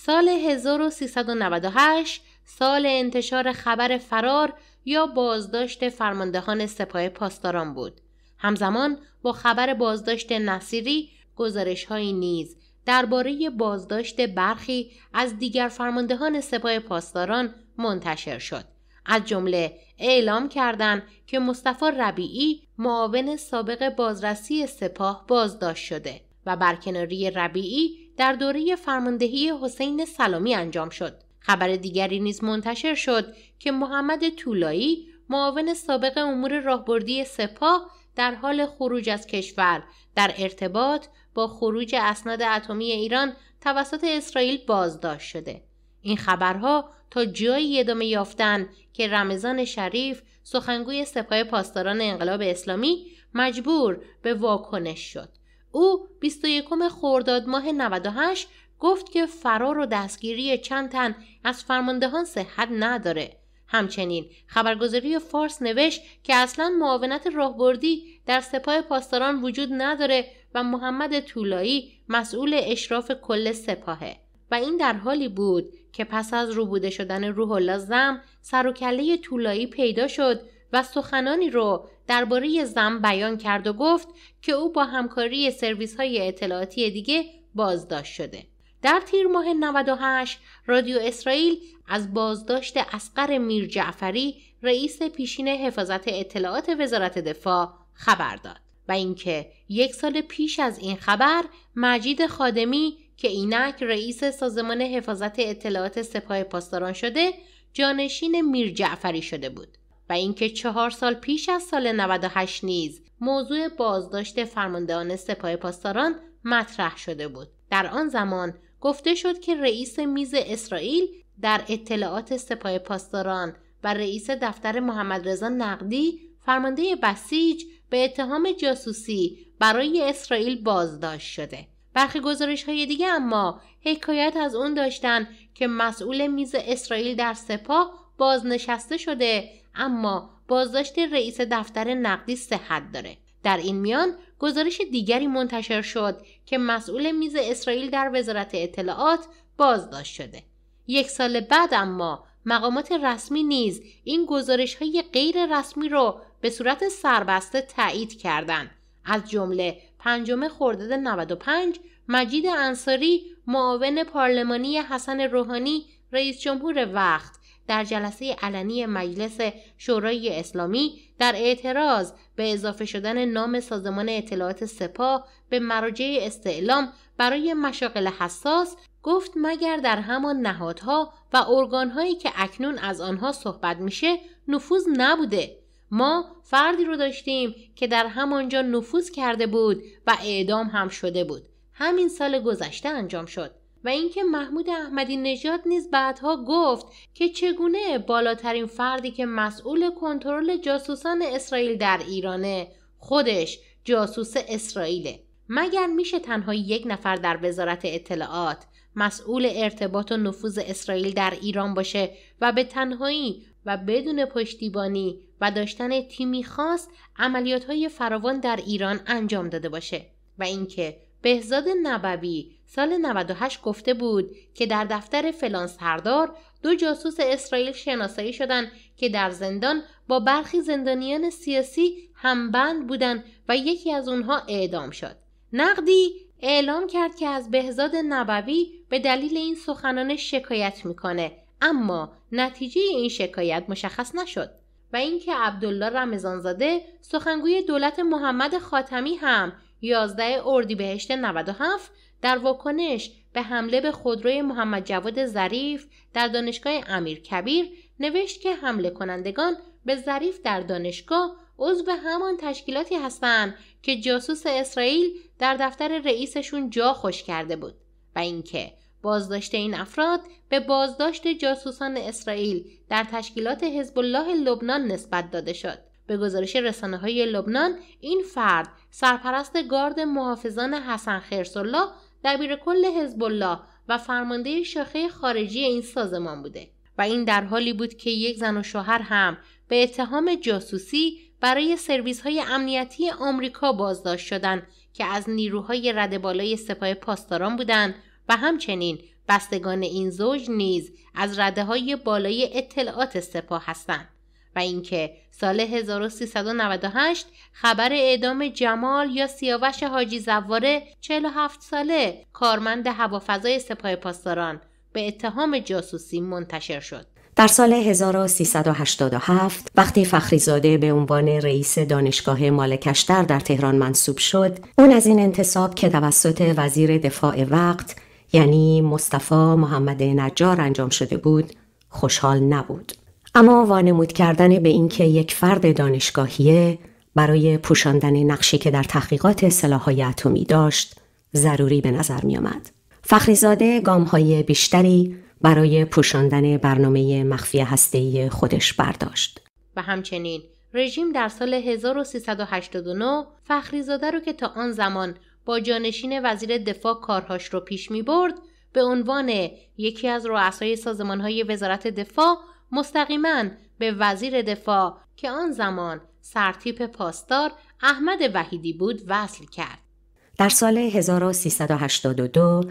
سال 1398 سال انتشار خبر فرار یا بازداشت فرماندهان سپاه پاسداران بود. همزمان با خبر بازداشت نصیری گزارش های نیز درباره بازداشت برخی از دیگر فرماندهان سپاه پاسداران منتشر شد. از جمله اعلام کردند که مصطفی ربیعی معاون سابق بازرسی سپاه بازداشت شده و برکناری ربیعی در دوره فرماندهی حسین سلامی انجام شد. خبر دیگری نیز منتشر شد که محمد طولایی معاون سابق امور راهبردی سپاه در حال خروج از کشور در ارتباط با خروج اسناد اتمی ایران توسط اسرائیل بازداشت شده این خبرها تا جایی ادامه یافتن که رمضان شریف سخنگوی سپاه پاسداران انقلاب اسلامی مجبور به واکنش شد او 21 خرداد ماه 98 گفت که فرار و دستگیری چند تن از فرماندهان صحت نداره. همچنین خبرگزاری فارس نوشت که اصلا معاونت راهبردی در سپاه پاسداران وجود نداره و محمد طولایی مسئول اشراف کل سپاهه و این در حالی بود که پس از روبوده شدن روح الله زم سر و کله طولایی پیدا شد و سخنانی رو درباره زن بیان کرد و گفت که او با همکاری سرویس های اطلاعاتی دیگه بازداشت شده. در تیر ماه 98 رادیو اسرائیل از بازداشت اسقر میر جعفری رئیس پیشین حفاظت اطلاعات وزارت دفاع خبر داد و اینکه یک سال پیش از این خبر مجید خادمی که اینک رئیس سازمان حفاظت اطلاعات سپاه پاسداران شده جانشین میر جعفری شده بود و اینکه چهار سال پیش از سال 98 نیز موضوع بازداشت فرماندهان سپاه پاسداران مطرح شده بود در آن زمان گفته شد که رئیس میز اسرائیل در اطلاعات سپاه پاسداران و رئیس دفتر محمد رضا نقدی فرمانده بسیج به اتهام جاسوسی برای اسرائیل بازداشت شده برخی گزارش های دیگه اما حکایت از اون داشتن که مسئول میز اسرائیل در سپاه بازنشسته شده اما بازداشت رئیس دفتر نقدی صحت داره در این میان گزارش دیگری منتشر شد که مسئول میز اسرائیل در وزارت اطلاعات بازداشت شده یک سال بعد اما مقامات رسمی نیز این گزارش های غیر رسمی رو به صورت سربسته تایید کردند از جمله پنجم خرداد 95 مجید انصاری معاون پارلمانی حسن روحانی رئیس جمهور وقت در جلسه علنی مجلس شورای اسلامی در اعتراض به اضافه شدن نام سازمان اطلاعات سپاه به مراجع استعلام برای مشاغل حساس گفت مگر در همان نهادها و ارگانهایی که اکنون از آنها صحبت میشه نفوذ نبوده ما فردی رو داشتیم که در همانجا نفوذ کرده بود و اعدام هم شده بود همین سال گذشته انجام شد و اینکه محمود احمدی نژاد نیز بعدها گفت که چگونه بالاترین فردی که مسئول کنترل جاسوسان اسرائیل در ایرانه خودش جاسوس اسرائیله مگر میشه تنها یک نفر در وزارت اطلاعات مسئول ارتباط و نفوذ اسرائیل در ایران باشه و به تنهایی و بدون پشتیبانی و داشتن تیمی خاص عملیات های فراوان در ایران انجام داده باشه و اینکه بهزاد نبوی سال 98 گفته بود که در دفتر فلان سردار دو جاسوس اسرائیل شناسایی شدند که در زندان با برخی زندانیان سیاسی همبند بودند و یکی از اونها اعدام شد. نقدی اعلام کرد که از بهزاد نبوی به دلیل این سخنان شکایت میکنه اما نتیجه این شکایت مشخص نشد و اینکه عبدالله رمضانزاده سخنگوی دولت محمد خاتمی هم 11 اردیبهشت 97 در واکنش به حمله به خودروی محمد جواد ظریف در دانشگاه امیر کبیر نوشت که حمله کنندگان به ظریف در دانشگاه عضو همان تشکیلاتی هستند که جاسوس اسرائیل در دفتر رئیسشون جا خوش کرده بود و اینکه بازداشت این افراد به بازداشت جاسوسان اسرائیل در تشکیلات حزب الله لبنان نسبت داده شد به گزارش رسانه های لبنان این فرد سرپرست گارد محافظان حسن خرسالله دبیر کل حزب الله و فرمانده شاخه خارجی این سازمان بوده و این در حالی بود که یک زن و شوهر هم به اتهام جاسوسی برای سرویس های امنیتی آمریکا بازداشت شدند که از نیروهای رد بالای سپاه پاسداران بودند و همچنین بستگان این زوج نیز از رده های بالای اطلاعات سپاه هستند. اینکه سال 1398 خبر اعدام جمال یا سیاوش حاجی زواره 47 ساله کارمند هوافضای سپاه پاسداران به اتهام جاسوسی منتشر شد. در سال 1387 وقتی فخریزاده به عنوان رئیس دانشگاه مالکشتر در تهران منصوب شد، اون از این انتصاب که توسط وزیر دفاع وقت یعنی مصطفی محمد نجار انجام شده بود، خوشحال نبود. اما وانمود کردن به اینکه یک فرد دانشگاهیه برای پوشاندن نقشی که در تحقیقات سلاحهای اتمی داشت ضروری به نظر می آمد. فخریزاده گام های بیشتری برای پوشاندن برنامه مخفی هستهی خودش برداشت و همچنین رژیم در سال 1389 فخریزاده رو که تا آن زمان با جانشین وزیر دفاع کارهاش رو پیش می برد به عنوان یکی از رؤسای های وزارت دفاع مستقیما به وزیر دفاع که آن زمان سرتیپ پاسدار احمد وحیدی بود وصل کرد. در سال 1382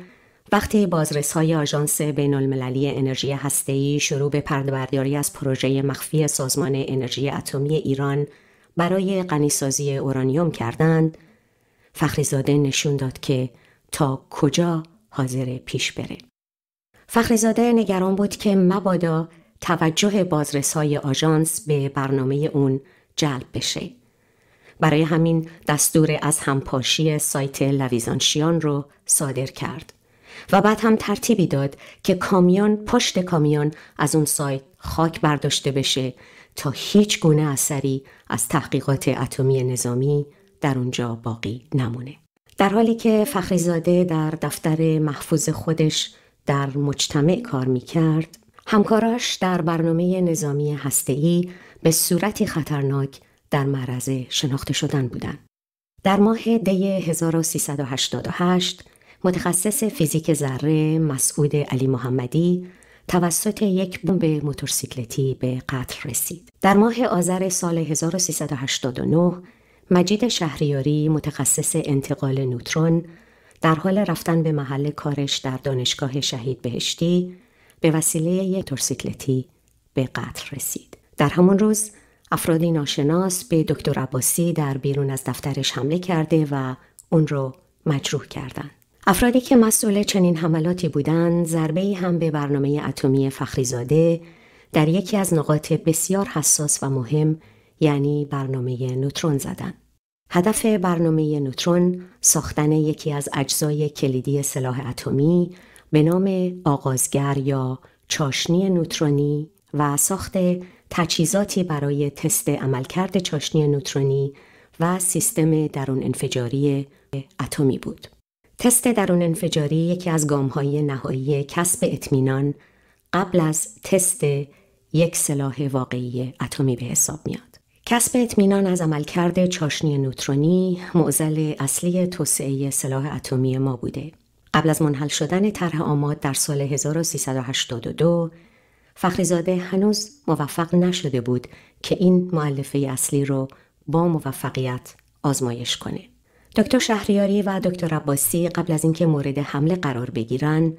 وقتی های آژانس المللی انرژی هسته‌ای شروع به پردبرداری از پروژه مخفی سازمان انرژی اتمی ایران برای غنیسازی اورانیوم کردند، فخریزاده نشون داد که تا کجا حاضر پیش بره. فخریزاده نگران بود که مبادا توجه بازرسای آژانس به برنامه اون جلب بشه. برای همین دستور از همپاشی سایت لویزانشیان رو صادر کرد و بعد هم ترتیبی داد که کامیون پشت کامیون از اون سایت خاک برداشته بشه تا هیچ گونه اثری از تحقیقات اتمی نظامی در اونجا باقی نمونه. در حالی که فخریزاده در دفتر محفوظ خودش در مجتمع کار می کرد، همکاراش در برنامه نظامی هسته‌ای به صورتی خطرناک در معرض شناخته شدن بودند. در ماه دی 1388 متخصص فیزیک ذره مسعود علی محمدی توسط یک بمب موتورسیکلتی به قتل رسید. در ماه آذر سال 1389 مجید شهریاری متخصص انتقال نوترون در حال رفتن به محل کارش در دانشگاه شهید بهشتی به وسیله یک به قتل رسید. در همان روز افرادی ناشناس به دکتر عباسی در بیرون از دفترش حمله کرده و اون رو مجروح کردند. افرادی که مسئول چنین حملاتی بودند ضربه هم به برنامه اتمی فخریزاده در یکی از نقاط بسیار حساس و مهم یعنی برنامه نوترون زدند. هدف برنامه نوترون ساختن یکی از اجزای کلیدی سلاح اتمی به نام آغازگر یا چاشنی نوترونی و ساخت تجهیزاتی برای تست عملکرد چاشنی نوترونی و سیستم درون انفجاری اتمی بود. تست درون انفجاری یکی از گامهای نهایی کسب اطمینان قبل از تست یک سلاح واقعی اتمی به حساب میاد. کسب اطمینان از عملکرد چاشنی نوترونی معضل اصلی توسعه سلاح اتمی ما بوده. قبل از منحل شدن طرح آماد در سال 1382 فخریزاده هنوز موفق نشده بود که این معلفه اصلی رو با موفقیت آزمایش کنه. دکتر شهریاری و دکتر عباسی قبل از اینکه مورد حمله قرار بگیرن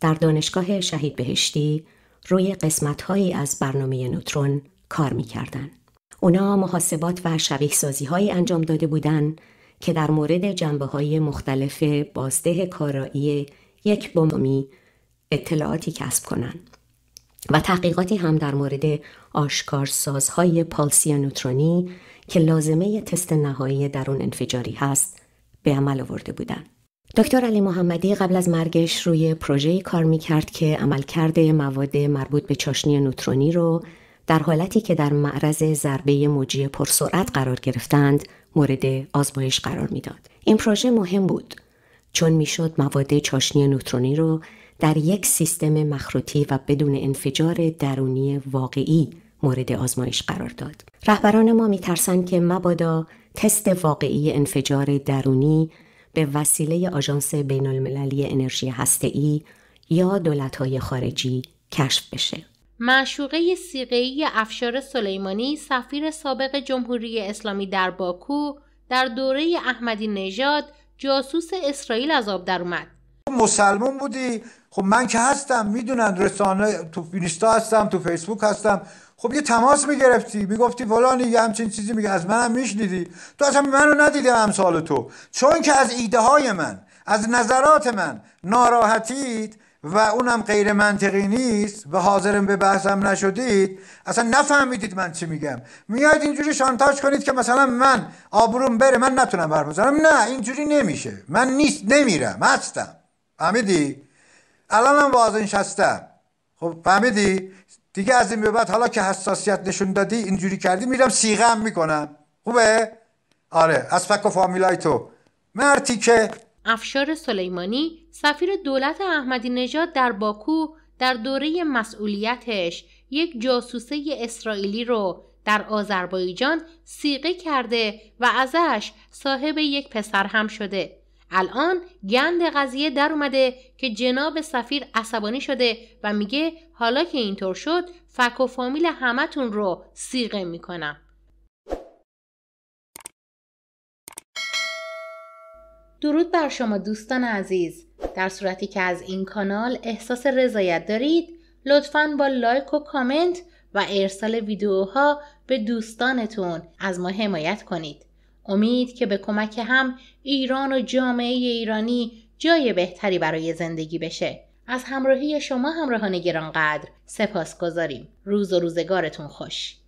در دانشگاه شهید بهشتی روی قسمتهایی از برنامه نوترون کار میکردن. اونا محاسبات و شبیه سازی انجام داده بودند. که در مورد جنبه های مختلف بازده کارایی یک بومی اطلاعاتی کسب کنند و تحقیقاتی هم در مورد آشکارسازهای پالسی نوترونی که لازمه تست نهایی درون انفجاری هست به عمل آورده بودند. دکتر علی محمدی قبل از مرگش روی پروژه‌ای کار میکرد که عملکرد مواد مربوط به چاشنی نوترونی رو در حالتی که در معرض ضربه موجی پرسرعت قرار گرفتند مورد آزمایش قرار میداد این پروژه مهم بود چون میشد مواد چاشنی نوترونی رو در یک سیستم مخروطی و بدون انفجار درونی واقعی مورد آزمایش قرار داد. رهبران ما میترسند که مبادا تست واقعی انفجار درونی به وسیله آژانس بین المللی انرژی هسته‌ای یا دولت‌های خارجی کشف بشه. معشوقه سیقهای افشار سلیمانی سفیر سابق جمهوری اسلامی در باکو در دوره احمدی نژاد جاسوس اسرائیل از آب در اومد مسلمون بودی خب من که هستم میدونن رسانه تو فینیستا هستم تو فیسبوک هستم خب یه تماس میگرفتی میگفتی فلانی یه همچین چیزی میگه از منم میشنیدی تو اصلا منو ندیدی همسال تو چون که از ایده های من از نظرات من ناراحتید و اونم غیر منطقی نیست و حاضرم به بحثم نشدید اصلا نفهمیدید من چی میگم میاد اینجوری شانتاج کنید که مثلا من آبروم بره من نتونم حرف نه اینجوری نمیشه من نیست نمیرم هستم فهمیدی الانم شستم خب فهمیدی دیگه از این به بعد حالا که حساسیت نشون دادی اینجوری کردی میرم سیغم میکنم خوبه آره از فک و فامیلای تو مرتی که افشار سلیمانی سفیر دولت احمدی نژاد در باکو در دوره مسئولیتش یک جاسوسه اسرائیلی رو در آذربایجان سیقه کرده و ازش صاحب یک پسر هم شده الان گند قضیه در اومده که جناب سفیر عصبانی شده و میگه حالا که اینطور شد فک و فامیل همتون رو سیغه میکنم درود بر شما دوستان عزیز در صورتی که از این کانال احساس رضایت دارید لطفا با لایک و کامنت و ارسال ویدیوها به دوستانتون از ما حمایت کنید امید که به کمک هم ایران و جامعه ایرانی جای بهتری برای زندگی بشه از همراهی شما همراهان گرانقدر سپاس گذاریم روز و روزگارتون خوش